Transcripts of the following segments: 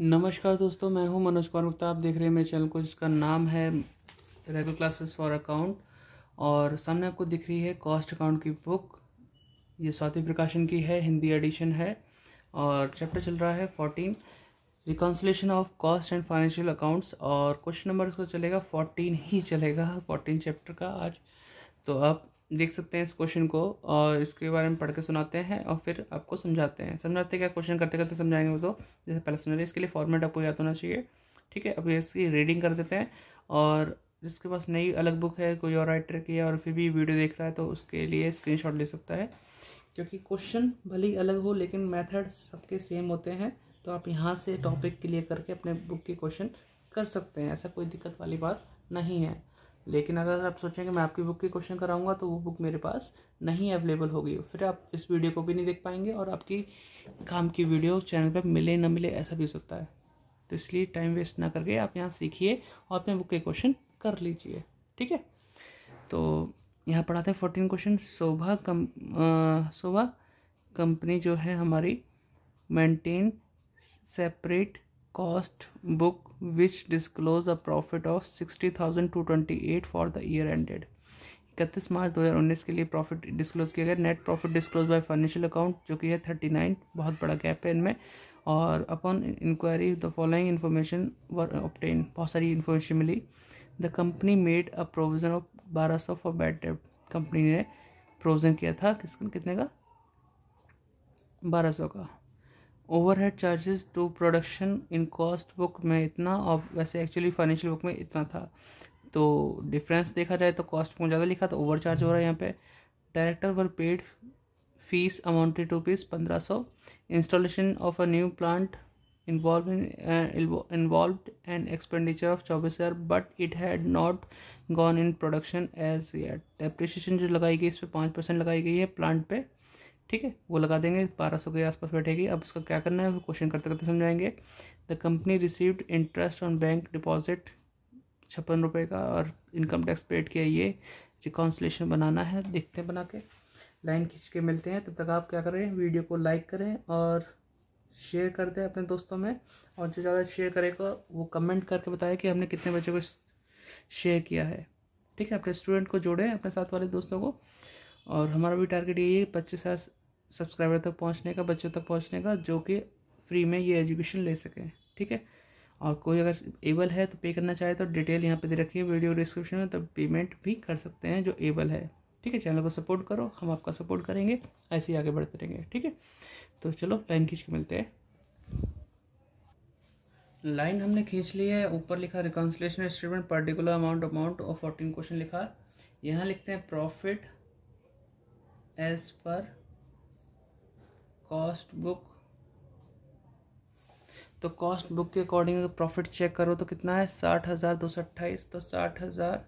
नमस्कार दोस्तों मैं हूं मनोज कुमार गुप्ता आप देख रहे हैं मेरे चैनल को जिसका नाम है रेगुलर क्लासेस फॉर अकाउंट और सामने आपको दिख रही है कॉस्ट अकाउंट की बुक ये स्वाति प्रकाशन की है हिंदी एडिशन है और चैप्टर चल रहा है fourteen reconciliation of cost and financial accounts और क्वेश्चन नंबर इसको चलेगा फोर्टीन ही चलेगा फोर्टीन चैप्टर का आज तो आप देख सकते हैं इस क्वेश्चन को और इसके बारे में पढ़ के सुनाते हैं और फिर आपको समझाते हैं समझाते क्या क्वेश्चन करते करते समझाएंगे वो तो जैसे पहले समझाइए इसके लिए फॉर्मेट आपको याद होना चाहिए ठीक है अब इसकी रीडिंग कर देते हैं और जिसके पास नई अलग बुक है कोई और राइटर की है और फिर भी वीडियो देख रहा है तो उसके लिए स्क्रीन ले सकता है क्योंकि क्वेश्चन भले ही अलग हो लेकिन मैथड सबके सेम होते हैं तो आप यहाँ से टॉपिक क्लियर करके अपने बुक के क्वेश्चन कर सकते हैं ऐसा कोई दिक्कत वाली बात नहीं है लेकिन अगर आप सोचें कि मैं आपकी बुक के क्वेश्चन कराऊंगा तो वो बुक मेरे पास नहीं अवेलेबल होगी फिर आप इस वीडियो को भी नहीं देख पाएंगे और आपकी काम की वीडियो चैनल पर मिले ना मिले ऐसा भी हो सकता है तो इसलिए टाइम वेस्ट ना करके आप यहाँ सीखिए और अपने बुक के क्वेश्चन कर लीजिए ठीक है तो यहाँ पढ़ाते हैं फोर्टीन क्वेश्चन शोभा कम शोभा कंपनी जो है हमारी maintain separate cost book which disclose a profit of sixty thousand two twenty eight for the year ended इकतीस मार्च दो हज़ार उन्नीस के लिए प्रॉफिट डिस्क्लोज किया गया net profit disclose by financial account जो कि है थर्टी नाइन बहुत बड़ा गैप है इनमें और upon inquiry the following information were obtained बहुत सारी इन्फॉर्मेशन मिली the company made a provision of बारह सौ फॉर बैड डेट कंपनी ने प्रोविज़न किया था किस कितने का बारह सौ का overhead charges to production in cost book में इतना और वैसे एक्चुअली फाइनेंशियल बुक में इतना था तो डिफरेंस देखा जाए तो कॉस्ट में ज़्यादा लिखा तो ओवर चार्ज हो रहा है यहाँ पे director were paid fees amounted rupees पंद्रह सौ installation of a new plant involve involve and expenditure of चौबीस हज़ार but it had not gone in production as as जो लगाई गई इस पर पाँच परसेंट लगाई गई है प्लांट पे ठीक है वो लगा देंगे बारह सौ के आसपास बैठेगी अब उसका क्या करना है क्वेश्चन करते करते समझाएंगे the company received interest on bank deposit छप्पन रुपये का और इनकम टैक्स पेड किया ये रिकाउंसलेशन बनाना है देखते हैं बना के लाइन खींच के मिलते हैं तब तक आप क्या करें वीडियो को लाइक करें और शेयर कर दें अपने दोस्तों में और जो ज़्यादा शेयर करेगा वो कमेंट करके बताए कि हमने कितने बच्चों को शेयर किया है ठीक है अपने स्टूडेंट को जोड़ें अपने साथ वाले दोस्तों को और हमारा भी टारगेट यही है पच्चीस हज़ार सब्सक्राइबर तक पहुंचने का बच्चों तक पहुंचने का जो कि फ्री में ये एजुकेशन ले सकें ठीक है और कोई अगर एबल है तो पे करना चाहे तो डिटेल यहाँ पे दे रखी है वीडियो डिस्क्रिप्शन में तब तो पेमेंट भी कर सकते हैं जो एबल है ठीक है चैनल को सपोर्ट करो हम आपका सपोर्ट करेंगे ऐसे ही आगे बढ़ते रहेंगे ठीक है तो चलो लाइन खींच के मिलते हैं लाइन हमने खींच ली है ऊपर लिखा reconciliation statement particular amount amount और फोर्टीन क्वेश्चन लिखा यहाँ लिखते हैं profit as per cost book तो कॉस्ट बुक के अकॉर्डिंग अगर प्रॉफिट चेक करो तो कितना है साठ हज़ार दो सौ अट्ठाईस तो साठ हज़ार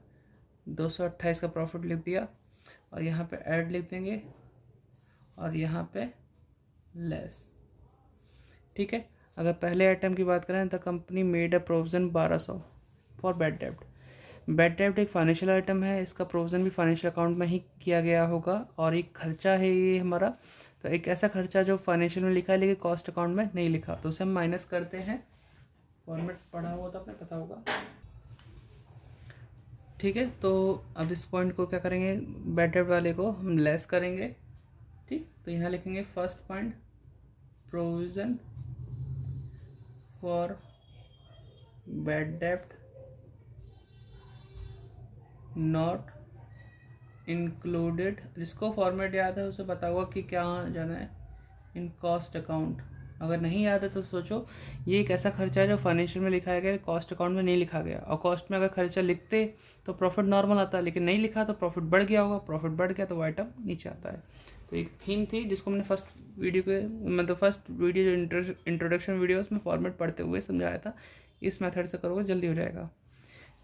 दो सौ अट्ठाईस का प्रॉफिट लिख दिया और यहाँ पे ऐड लिख देंगे और यहाँ पे लेस ठीक है अगर पहले आइटम की बात करें तो कंपनी मेड अ प्रोविज़न बारह सौ फॉर बैड डेब्ट बैड डेप्ट तो एक फाइनेंशियल आइटम है इसका प्रोविज़न भी फाइनेंशियल अकाउंट में ही किया गया होगा और एक खर्चा है ये हमारा तो एक ऐसा खर्चा जो फाइनेंशियल में लिखा है लेकिन कॉस्ट अकाउंट में नहीं लिखा तो उसे हम माइनस करते हैं फॉर्मेट पढ़ा हुआ तो आपने पता होगा ठीक है तो अब इस पॉइंट को क्या करेंगे बैड डेप्ट वाले को हम लेस करेंगे ठीक तो यहाँ लिखेंगे first point provision for bad डेप्ट नॉट इंक्लूडेड जिसको फॉर्मेट याद है उसे बताओगा कि क्या जाना है इन कॉस्ट अकाउंट अगर नहीं याद है तो सोचो ये एक ऐसा खर्चा है जो फाइनेंशियल में लिखा गया कॉस्ट अकाउंट में नहीं लिखा गया और कॉस्ट में अगर खर्चा लिखते तो प्रॉफिट नॉर्मल आता है लेकिन नहीं लिखा तो प्रॉफिट बढ़ गया होगा प्रॉफिट बढ़ गया तो वो आइटम नीचे आता है तो एक थीम थी जिसको मैंने फर्स्ट वीडियो के मतलब फर्स्ट वीडियो जो इंट्रोडक्शन वीडियो उसमें फॉर्मेट पढ़ते हुए समझाया था इस मेथड से करोगे जल्दी हो जाएगा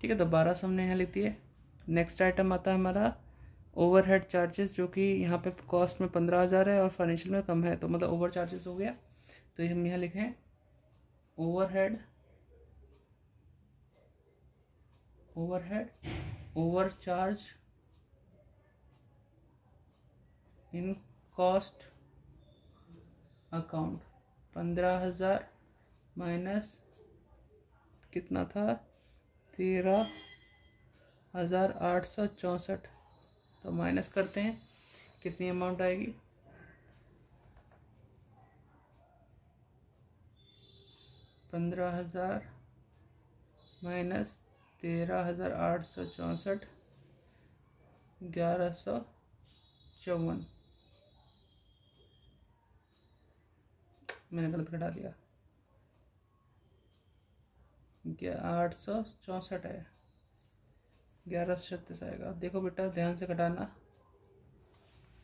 ठीक है दोबारा सामने हमने यहाँ लिखती है नेक्स्ट आइटम आता है हमारा ओवरहेड चार्जेस जो कि यहाँ पे कॉस्ट में पंद्रह हज़ार है और फाइनेंशियल में कम है तो मतलब ओवर चार्जेस हो गया तो हम यहाँ लिखें overhead overhead over charge in cost account पंद्रह हज़ार माइनस कितना था तेरह हज़ार आठ सौ चौंसठ तो माइनस करते हैं कितनी अमाउंट आएगी पंद्रह हज़ार माइनस तेरह हज़ार आठ सौ चौंसठ ग्यारह सौ चौवन मैंने गलत घटा दिया आठ सौ चौंसठ है ग्यारह सौ छत्तीस आएगा देखो बेटा ध्यान से कटाना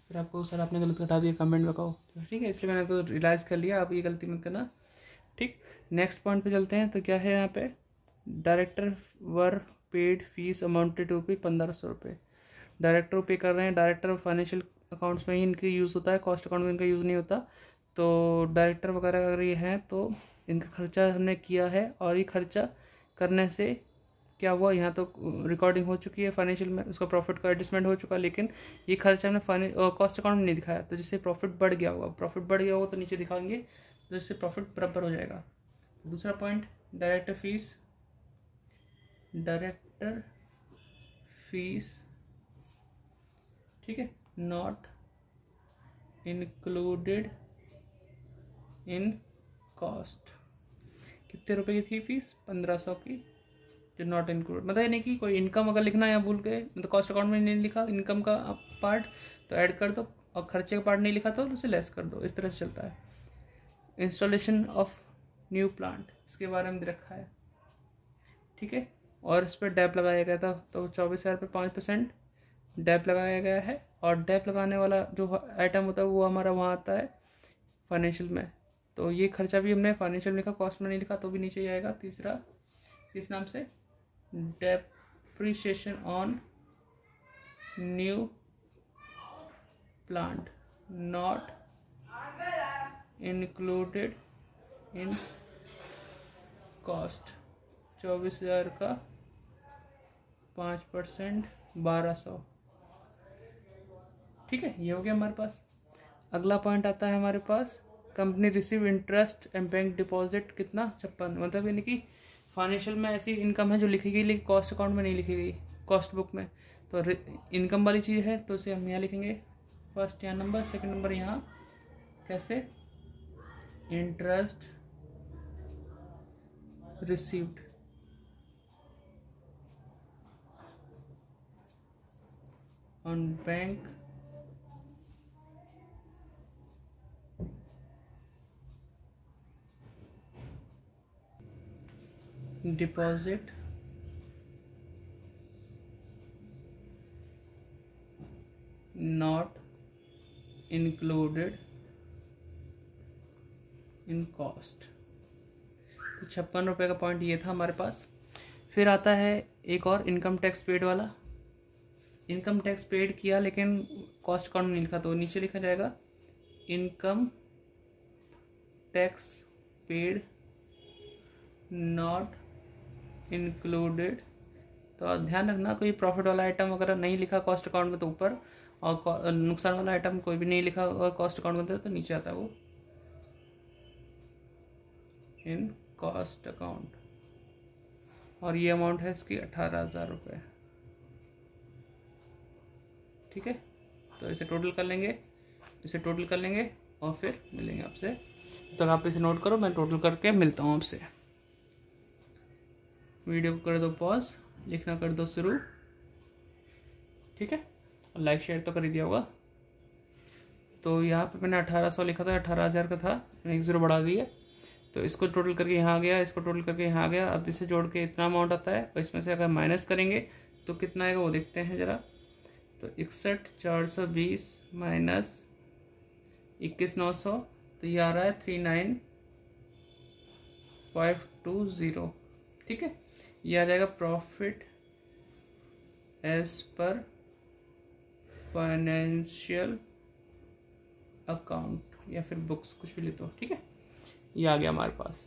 फिर आपको सर आपने गलत कटा दिया कमेंट बताओ तो ठीक है इसलिए मैंने तो रिलाइज कर लिया आप ये गलती मत करना ठीक नेक्स्ट पॉइंट पे चलते हैं तो क्या है यहाँ पे director were paid fees amounted to rupee पंद्रह सौ रुपये डायरेक्टर पे कर रहे हैं डायरेक्टर फाइनेंशियल अकाउंट्स में ही इनकी यूज़ होता है कॉस्ट अकाउंट में इनका यूज़ नहीं होता तो डायरेक्टर वगैरह अगर ये हैं तो इनका खर्चा हमने किया है और ये खर्चा करने से क्या हुआ यहाँ तो रिकॉर्डिंग हो चुकी है फाइनेंशियल में उसका प्रॉफिट का एडजस्टमेंट हो चुका है लेकिन ये खर्च हमने कॉस्ट अकाउंट में नहीं दिखाया तो जिससे प्रॉफिट बढ़ गया होगा प्रॉफिट बढ़ गया होगा तो नीचे दिखाएंगे जिससे तो प्रॉफिट बराबर हो जाएगा दूसरा point director fees director fees ठीक है नॉट इंक्लूडेड इन कॉस्ट कितने रुपए की थी फीस पंद्रह सौ की डिड नॉट इंक्लूड मतलब यानी कि कोई इनकम अगर लिखना है भूल गए मतलब कॉस्ट अकाउंट में नहीं लिखा इनकम का पार्ट तो ऐड कर दो और खर्चे का पार्ट नहीं लिखा तो उसे लेस कर दो इस तरह से चलता है इंस्टॉलेशन ऑफ न्यू प्लांट इसके बारे में रखा है ठीक है और इस पर डैप लगाया गया था तो चौबीस हज़ार पर पाँच परसेंट डैप लगाया गया है और डैप लगाने वाला जो आइटम होता है वो हमारा वहाँ आता है फाइनेंशियल में तो ये खर्चा भी हमने फाइनेंशियल में लिखा कॉस्ट में नहीं लिखा तो भी नीचे आएगा तीसरा किस नाम से depreciation on new plant not included in cost चौबीस हज़ार का पाँच परसेंट बारह सौ ठीक है ये हो गया हमारे पास अगला पॉइंट आता है हमारे पास company receive interest and bank deposit कितना छप्पन मतलब यानी कि फाइनेंशियल में ऐसी इनकम है जो लिखी गई लेकिन कॉस्ट अकाउंट में नहीं लिखी गई कॉस्ट बुक में तो इनकम वाली चीज़ है तो उसे हम यहाँ लिखेंगे फर्स्ट यहाँ नंबर सेकंड नंबर यहाँ कैसे interest received on bank deposit not included in cost तो छप्पन रुपये का पॉइंट ये था हमारे पास फिर आता है एक और इनकम टैक्स पेड वाला इनकम टैक्स पेड किया लेकिन कॉस्ट अकाउंट नहीं लिखा तो नीचे लिखा जाएगा income tax paid not included तो ध्यान रखना कोई प्रॉफिट वाला आइटम वगैरह नहीं लिखा कॉस्ट अकाउंट में तो ऊपर और नुकसान वाला आइटम कोई भी नहीं लिखा होगा कॉस्ट अकाउंट में तो, तो नीचे आता है वो इन कॉस्ट अकाउंट और ये अमाउंट है इसकी अठारह हज़ार रुपये ठीक है तो इसे टोटल कर लेंगे इसे टोटल कर लेंगे और फिर मिलेंगे आपसे तब तो आप इसे नोट करो मैं टोटल करके मिलता हूँ आपसे वीडियो को कर दो पॉज लिखना कर दो शुरू ठीक है और लाइक शेयर तो कर ही दिया होगा तो यहाँ पे मैंने अठारह सौ लिखा था अठारह हज़ार का था मैंने एक ज़ीरो बढ़ा दिया तो इसको टोटल करके यहाँ आ गया इसको टोटल करके यहाँ आ गया अब इसे जोड़ के इतना अमाउंट आता है और इसमें से अगर माइनस करेंगे तो कितना आएगा वो देखते हैं ज़रा तो इकसठ चार सौ बीस माइनस इक्कीस नौ सौ तो ये आ रहा है three nine five two zero ठीक है ये आ जाएगा profit as per financial account या फिर बुक्स कुछ भी लेते हो ठीक है ये आ गया हमारे पास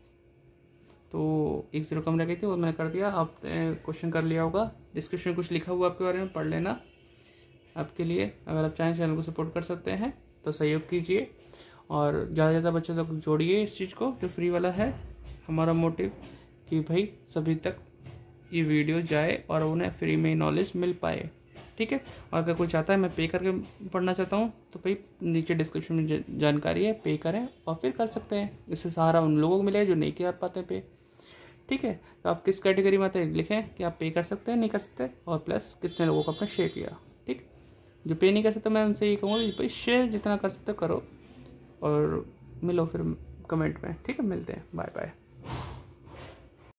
तो एक जीरो कम रह गई थी वो मैंने कर दिया आपने क्वेश्चन कर लिया होगा डिस्क्रिप्शन कुछ लिखा हुआ आपके बारे में पढ़ लेना आपके लिए अगर आप चाहें चैनल को सपोर्ट कर सकते हैं तो सहयोग कीजिए और ज़्यादा से ज़्यादा बच्चों तक जोड़िए इस चीज़ को जो फ्री वाला है हमारा मोटिव कि भाई सभी तक ये वीडियो जाए और उन्हें फ्री में नॉलेज मिल पाए ठीक है और अगर कोई चाहता है मैं पे करके पढ़ना चाहता हूँ तो भाई नीचे डिस्क्रिप्शन में जानकारी है पे करें और फिर कर सकते हैं इससे सहारा उन लोगों को मिले जो नहीं कर पाते पे ठीक है तो आप किस कैटेगरी में आते हैं लिखें कि आप पे कर सकते हैं नहीं कर सकते और प्लस कितने लोगों को आपने शेयर किया ठीक जो पे नहीं कर सकते मैं उनसे ये कहूँगा भाई शेयर जितना कर सकते करो और मिलो फिर कमेंट में ठीक है मिलते हैं बाय बाय